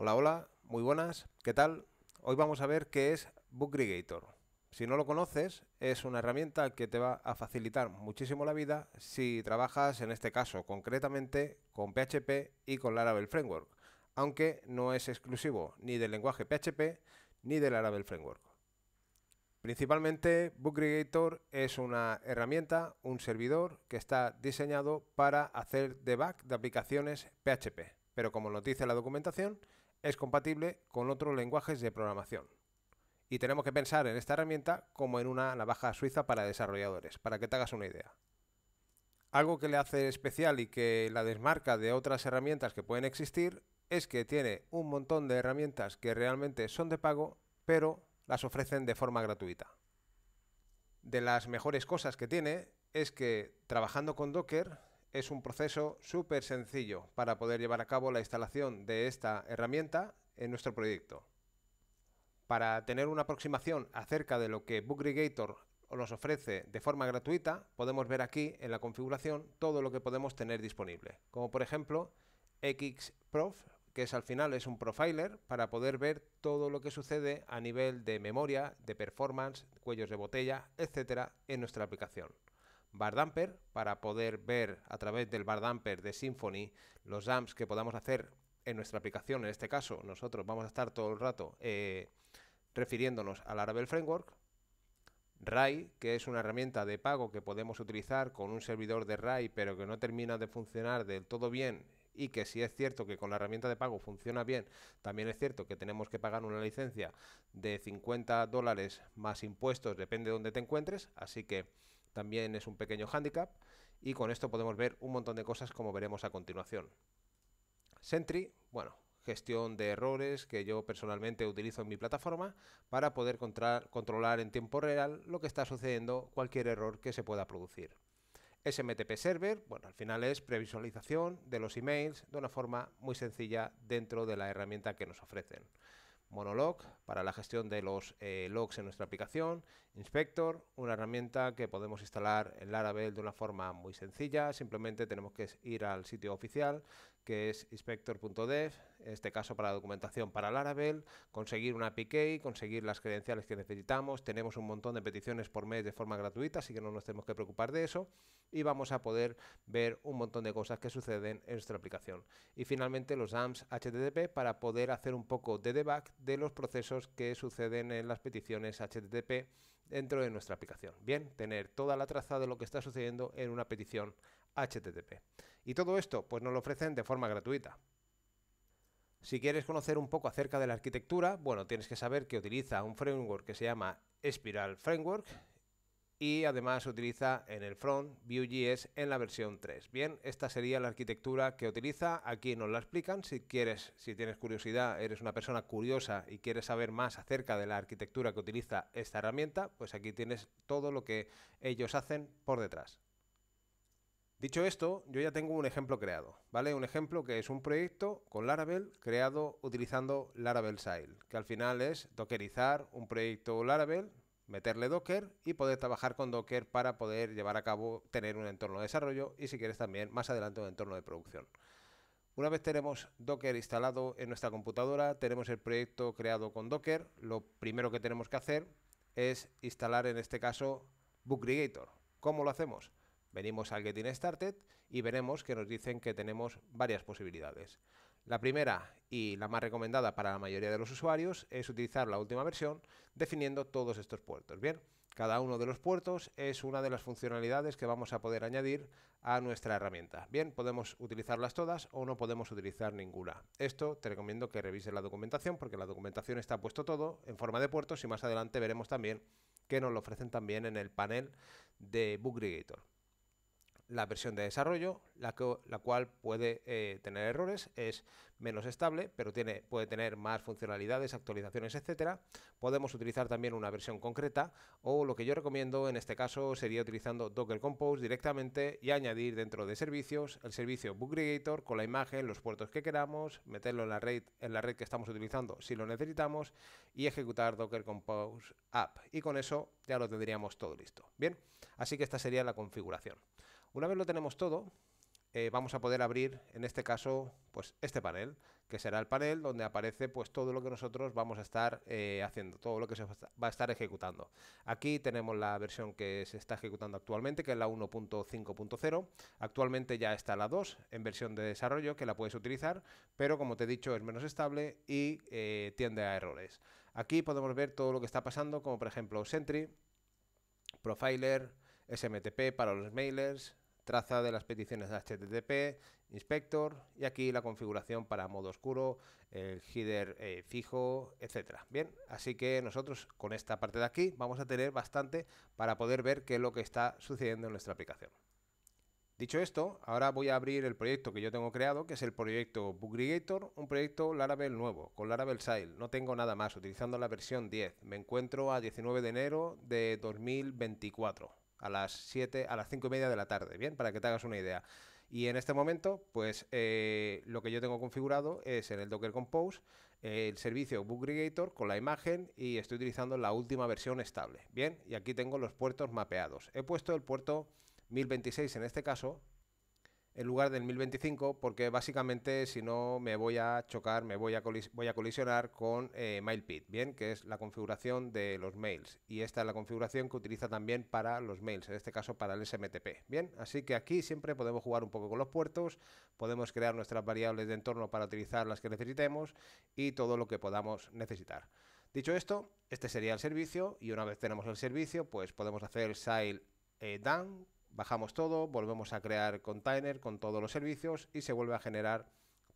Hola, hola, muy buenas, ¿qué tal? Hoy vamos a ver qué es Bookregator. Si no lo conoces, es una herramienta que te va a facilitar muchísimo la vida si trabajas en este caso concretamente con PHP y con Laravel Framework, aunque no es exclusivo ni del lenguaje PHP ni del Laravel Framework. Principalmente, Bookregator es una herramienta, un servidor que está diseñado para hacer debug de aplicaciones PHP, pero como nos dice la documentación, es compatible con otros lenguajes de programación. Y tenemos que pensar en esta herramienta como en una navaja suiza para desarrolladores, para que te hagas una idea. Algo que le hace especial y que la desmarca de otras herramientas que pueden existir es que tiene un montón de herramientas que realmente son de pago, pero las ofrecen de forma gratuita. De las mejores cosas que tiene es que trabajando con Docker es un proceso súper sencillo para poder llevar a cabo la instalación de esta herramienta en nuestro proyecto. Para tener una aproximación acerca de lo que BookRegator nos ofrece de forma gratuita, podemos ver aquí en la configuración todo lo que podemos tener disponible, como por ejemplo XProf, que es al final es un profiler para poder ver todo lo que sucede a nivel de memoria, de performance, cuellos de botella, etcétera, en nuestra aplicación. Bardamper para poder ver a través del Bardamper de Symfony los amps que podamos hacer en nuestra aplicación. En este caso, nosotros vamos a estar todo el rato eh, refiriéndonos al Arabel Framework. RAI, que es una herramienta de pago que podemos utilizar con un servidor de RAI, pero que no termina de funcionar del todo bien y que si es cierto que con la herramienta de pago funciona bien, también es cierto que tenemos que pagar una licencia de 50 dólares más impuestos, depende de donde te encuentres, así que también es un pequeño handicap y con esto podemos ver un montón de cosas como veremos a continuación. Sentry, bueno, gestión de errores que yo personalmente utilizo en mi plataforma para poder controlar en tiempo real lo que está sucediendo, cualquier error que se pueda producir. SMTP Server, bueno, al final es previsualización de los emails de una forma muy sencilla dentro de la herramienta que nos ofrecen. Monolog para la gestión de los eh, logs en nuestra aplicación, Inspector, una herramienta que podemos instalar en Laravel de una forma muy sencilla, simplemente tenemos que ir al sitio oficial que es inspector.dev, en este caso para la documentación para Laravel, conseguir una PK, conseguir las credenciales que necesitamos, tenemos un montón de peticiones por mes de forma gratuita, así que no nos tenemos que preocupar de eso y vamos a poder ver un montón de cosas que suceden en nuestra aplicación. Y finalmente los AMPs HTTP para poder hacer un poco de debug de los procesos que suceden en las peticiones HTTP dentro de nuestra aplicación. Bien, tener toda la traza de lo que está sucediendo en una petición HTTP. Y todo esto pues nos lo ofrecen de forma gratuita. Si quieres conocer un poco acerca de la arquitectura, bueno, tienes que saber que utiliza un framework que se llama Spiral Framework y además utiliza en el front Vue.js en la versión 3. Bien, esta sería la arquitectura que utiliza, aquí nos la explican, si quieres, si tienes curiosidad, eres una persona curiosa y quieres saber más acerca de la arquitectura que utiliza esta herramienta, pues aquí tienes todo lo que ellos hacen por detrás. Dicho esto, yo ya tengo un ejemplo creado, ¿vale? Un ejemplo que es un proyecto con Laravel creado utilizando Laravel Sail, que al final es dockerizar un proyecto Laravel, meterle Docker y poder trabajar con Docker para poder llevar a cabo, tener un entorno de desarrollo y si quieres también más adelante un entorno de producción. Una vez tenemos Docker instalado en nuestra computadora, tenemos el proyecto creado con Docker, lo primero que tenemos que hacer es instalar en este caso Bookrigator. ¿Cómo lo hacemos? Venimos al Getting Started y veremos que nos dicen que tenemos varias posibilidades. La primera y la más recomendada para la mayoría de los usuarios es utilizar la última versión definiendo todos estos puertos. Bien, cada uno de los puertos es una de las funcionalidades que vamos a poder añadir a nuestra herramienta. Bien, podemos utilizarlas todas o no podemos utilizar ninguna. Esto te recomiendo que revises la documentación porque la documentación está puesto todo en forma de puertos y más adelante veremos también que nos lo ofrecen también en el panel de BookGregator la versión de desarrollo, la, cual puede eh, tener errores, es menos estable, pero tiene, puede tener más funcionalidades, actualizaciones, etc. Podemos utilizar también una versión concreta o lo que yo recomiendo en este caso sería utilizando Docker Compose directamente y añadir dentro de servicios el servicio Creator con la imagen, los puertos que queramos, meterlo en la red, en la red que estamos utilizando si lo necesitamos y ejecutar Docker Compose App. Y con eso ya lo tendríamos todo listo. Bien, así que esta sería la configuración. Una vez lo tenemos todo, eh, vamos a poder abrir, en este caso, pues este panel, que será el panel donde aparece pues todo lo que nosotros vamos a estar eh, haciendo, todo lo que se va a estar ejecutando. Aquí tenemos la versión que se está ejecutando actualmente, que es la 1.5.0. Actualmente ya está la 2 en versión de desarrollo, que la puedes utilizar, pero como te he dicho es menos estable y eh, tiende a errores. Aquí podemos ver todo lo que está pasando, como por ejemplo Sentry, Profiler, SMTP para los mailers, traza de las peticiones de HTTP, inspector y aquí la configuración para modo oscuro, el header eh, fijo, etcétera. Bien, así que nosotros con esta parte de aquí vamos a tener bastante para poder ver qué es lo que está sucediendo en nuestra aplicación. Dicho esto, ahora voy a abrir el proyecto que yo tengo creado, que es el proyecto Bugregator, un proyecto Laravel nuevo, con Laravel Sail. No tengo nada más, utilizando la versión 10. Me encuentro a 19 de enero de 2024 a las 7, a las 5 y media de la tarde, ¿bien? Para que te hagas una idea. Y en este momento, pues eh, lo que yo tengo configurado es en el Docker Compose el servicio Bookgregator con la imagen y estoy utilizando la última versión estable, ¿bien? Y aquí tengo los puertos mapeados. He puesto el puerto 1026 en este caso en lugar del 1025 porque básicamente si no me voy a chocar, me voy a, voy a colisionar con MyPit, eh, MailPit, ¿bien? Que es la configuración de los mails y esta es la configuración que utiliza también para los mails, en este caso para el SMTP, ¿bien? Así que aquí siempre podemos jugar un poco con los puertos, podemos crear nuestras variables de entorno para utilizar las que necesitemos y todo lo que podamos necesitar. Dicho esto, este sería el servicio y una vez tenemos el servicio, pues podemos hacer el sale eh, down Bajamos todo, volvemos a crear container con todos los servicios y se vuelve a generar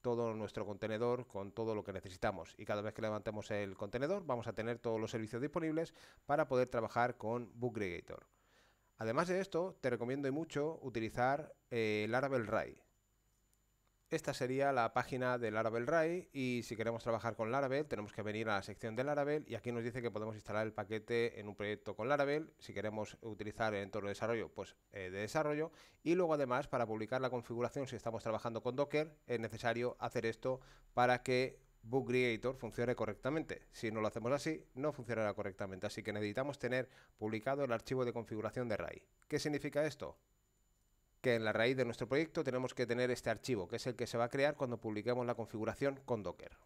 todo nuestro contenedor con todo lo que necesitamos. Y cada vez que levantemos el contenedor vamos a tener todos los servicios disponibles para poder trabajar con Bookgregator. Además de esto, te recomiendo mucho utilizar el eh, Laravel RAI. Esta sería la página del Laravel RAI y si queremos trabajar con Laravel tenemos que venir a la sección de Laravel y aquí nos dice que podemos instalar el paquete en un proyecto con Laravel, si queremos utilizar el entorno de desarrollo, pues eh, de desarrollo y luego además para publicar la configuración si estamos trabajando con Docker es necesario hacer esto para que Book Creator funcione correctamente. Si no lo hacemos así, no funcionará correctamente, así que necesitamos tener publicado el archivo de configuración de RAI. ¿Qué significa esto? que en la raíz de nuestro proyecto tenemos que tener este archivo, que es el que se va a crear cuando publiquemos la configuración con Docker.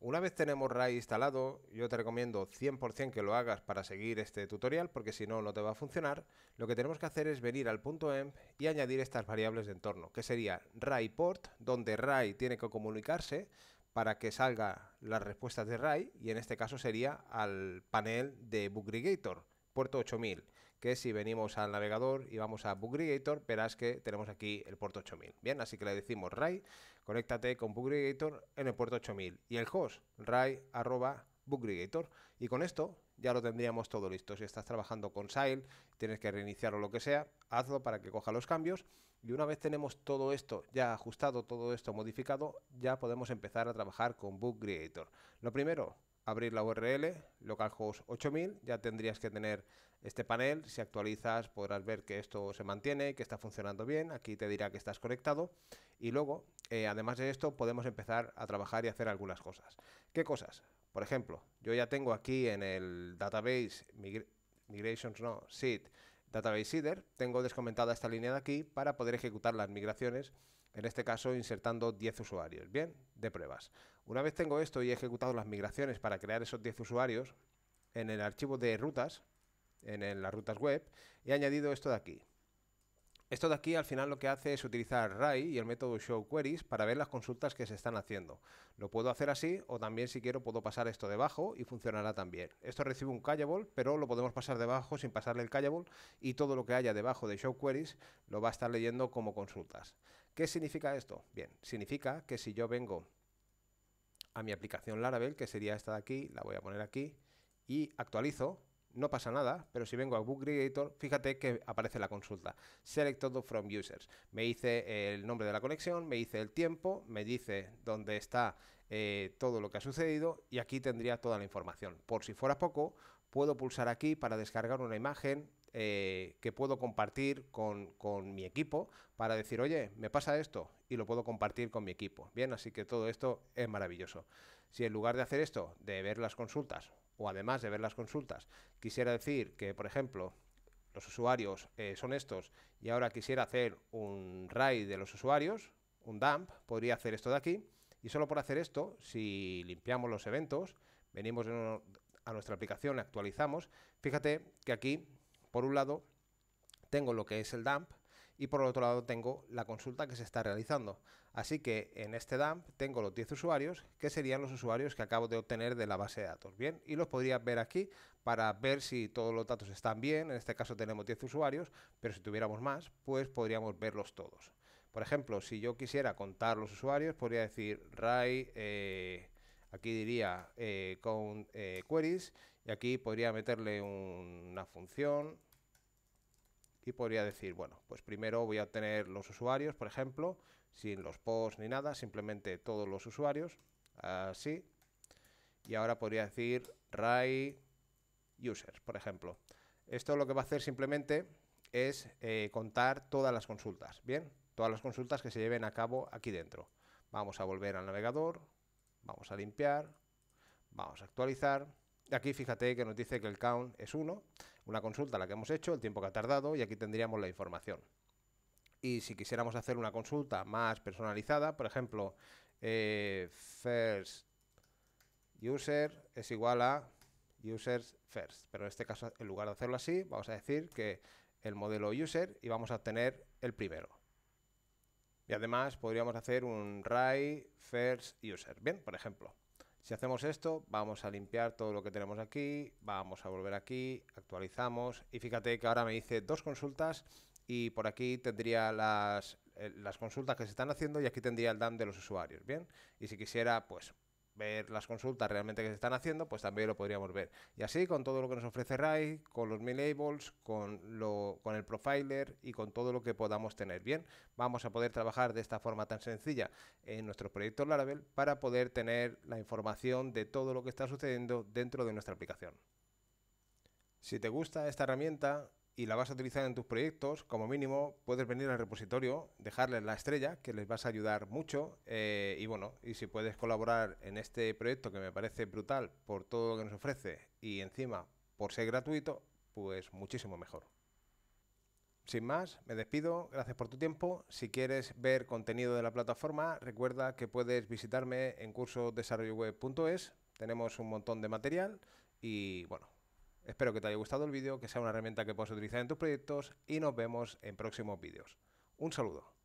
Una vez tenemos RAI instalado, yo te recomiendo 100% que lo hagas para seguir este tutorial, porque si no, no te va a funcionar. Lo que tenemos que hacer es venir al punto .env em y añadir estas variables de entorno, que sería RAI port, donde RAI tiene que comunicarse para que salga las respuestas de RAI, y en este caso sería al panel de Bugregator, puerto 8000 que si venimos al navegador y vamos a Creator, verás que tenemos aquí el puerto 8000. Bien, así que le decimos RAI, conéctate con Creator en el puerto 8000 y el host RAI arroba Creator. Y con esto ya lo tendríamos todo listo. Si estás trabajando con Sail, tienes que reiniciar o lo que sea, hazlo para que coja los cambios. Y una vez tenemos todo esto ya ajustado, todo esto modificado, ya podemos empezar a trabajar con Creator. Lo primero, abrir la URL, localhost 8000, ya tendrías que tener este panel. Si actualizas podrás ver que esto se mantiene, que está funcionando bien, aquí te dirá que estás conectado. Y luego, eh, además de esto, podemos empezar a trabajar y hacer algunas cosas. ¿Qué cosas? Por ejemplo, yo ya tengo aquí en el database migrations, no, seed, database seeder, tengo descomentada esta línea de aquí para poder ejecutar las migraciones en este caso insertando 10 usuarios, bien, de pruebas. Una vez tengo esto y he ejecutado las migraciones para crear esos 10 usuarios, en el archivo de rutas, en las rutas web, he añadido esto de aquí, esto de aquí al final lo que hace es utilizar RAI y el método show queries para ver las consultas que se están haciendo. Lo puedo hacer así o también si quiero puedo pasar esto debajo y funcionará también. Esto recibe un callable, pero lo podemos pasar debajo sin pasarle el callable y todo lo que haya debajo de show queries lo va a estar leyendo como consultas. ¿Qué significa esto? Bien, significa que si yo vengo a mi aplicación Laravel, que sería esta de aquí, la voy a poner aquí y actualizo, no pasa nada, pero si vengo a Book Creator, fíjate que aparece la consulta. Select todo from users. Me dice el nombre de la conexión, me dice el tiempo, me dice dónde está eh, todo lo que ha sucedido y aquí tendría toda la información. Por si fuera poco, puedo pulsar aquí para descargar una imagen eh, que puedo compartir con, con, mi equipo para decir, oye, me pasa esto y lo puedo compartir con mi equipo. Bien, así que todo esto es maravilloso. Si en lugar de hacer esto, de ver las consultas, o además de ver las consultas, quisiera decir que, por ejemplo, los usuarios eh, son estos y ahora quisiera hacer un RAID de los usuarios, un dump, podría hacer esto de aquí. Y solo por hacer esto, si limpiamos los eventos, venimos a nuestra aplicación, actualizamos, fíjate que aquí, por un lado, tengo lo que es el dump, y por otro lado tengo la consulta que se está realizando. Así que en este dump tengo los 10 usuarios, que serían los usuarios que acabo de obtener de la base de datos. Bien, y los podría ver aquí para ver si todos los datos están bien. En este caso tenemos 10 usuarios, pero si tuviéramos más, pues podríamos verlos todos. Por ejemplo, si yo quisiera contar los usuarios, podría decir RAI, eh, aquí diría eh, con eh, queries, y aquí podría meterle una función y podría decir, bueno, pues primero voy a tener los usuarios, por ejemplo, sin los posts ni nada, simplemente todos los usuarios, así. Y ahora podría decir RAI users, por ejemplo. Esto lo que va a hacer simplemente es eh, contar todas las consultas, ¿bien? Todas las consultas que se lleven a cabo aquí dentro. Vamos a volver al navegador, vamos a limpiar, vamos a actualizar. Aquí fíjate que nos dice que el count es 1 una consulta la que hemos hecho, el tiempo que ha tardado y aquí tendríamos la información. Y si quisiéramos hacer una consulta más personalizada, por ejemplo, eh, first user es igual a users first, pero en este caso en lugar de hacerlo así, vamos a decir que el modelo user y vamos a obtener el primero. Y además podríamos hacer un ray, first user, bien, por ejemplo. Si hacemos esto, vamos a limpiar todo lo que tenemos aquí, vamos a volver aquí, actualizamos y fíjate que ahora me hice dos consultas y por aquí tendría las, eh, las consultas que se están haciendo y aquí tendría el DAM de los usuarios, ¿bien? Y si quisiera, pues ver las consultas realmente que se están haciendo, pues también lo podríamos ver. Y así con todo lo que nos ofrece RAI, con los labels, con, lo, con el profiler y con todo lo que podamos tener. Bien, vamos a poder trabajar de esta forma tan sencilla en nuestro proyecto Laravel para poder tener la información de todo lo que está sucediendo dentro de nuestra aplicación. Si te gusta esta herramienta, y la vas a utilizar en tus proyectos, como mínimo puedes venir al repositorio, dejarles la estrella, que les vas a ayudar mucho. Eh, y bueno, y si puedes colaborar en este proyecto que me parece brutal por todo lo que nos ofrece y encima por ser gratuito, pues muchísimo mejor. Sin más, me despido, gracias por tu tiempo. Si quieres ver contenido de la plataforma, recuerda que puedes visitarme en cursodesarrolloweb.es. Tenemos un montón de material y bueno, Espero que te haya gustado el vídeo, que sea una herramienta que puedas utilizar en tus proyectos y nos vemos en próximos vídeos. Un saludo.